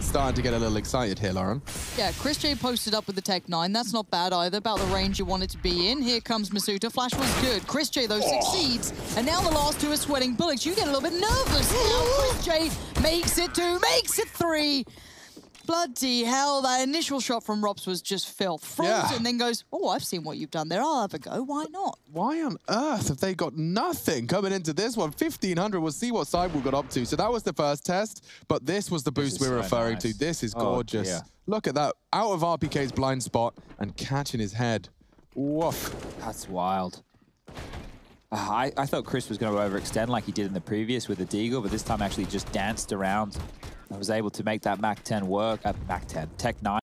starting to get a little excited here, Lauren. Yeah, Chris J posted up with the Tech 9. That's not bad either, about the range you want it to be in. Here comes Masuta. Flash was good. Chris J, though, oh. succeeds. And now the last two are sweating bullets. You get a little bit nervous now. Chris J makes it two, makes it three bloody hell, that initial shot from Robs was just filth. Frogs yeah. and then goes, oh, I've seen what you've done there. I'll have a go. Why not? Why on earth have they got nothing coming into this one? 1,500. We'll see what we got up to. So that was the first test, but this was the boost we're so referring nice. to. This is oh, gorgeous. Oh, yeah. Look at that. Out of RPK's blind spot and catching his head. Woof. That's wild. Ah, I, I thought Chris was going to overextend like he did in the previous with the Deagle, but this time actually just danced around I was able to make that MAC-10 work, at uh, MAC-10, Tech-9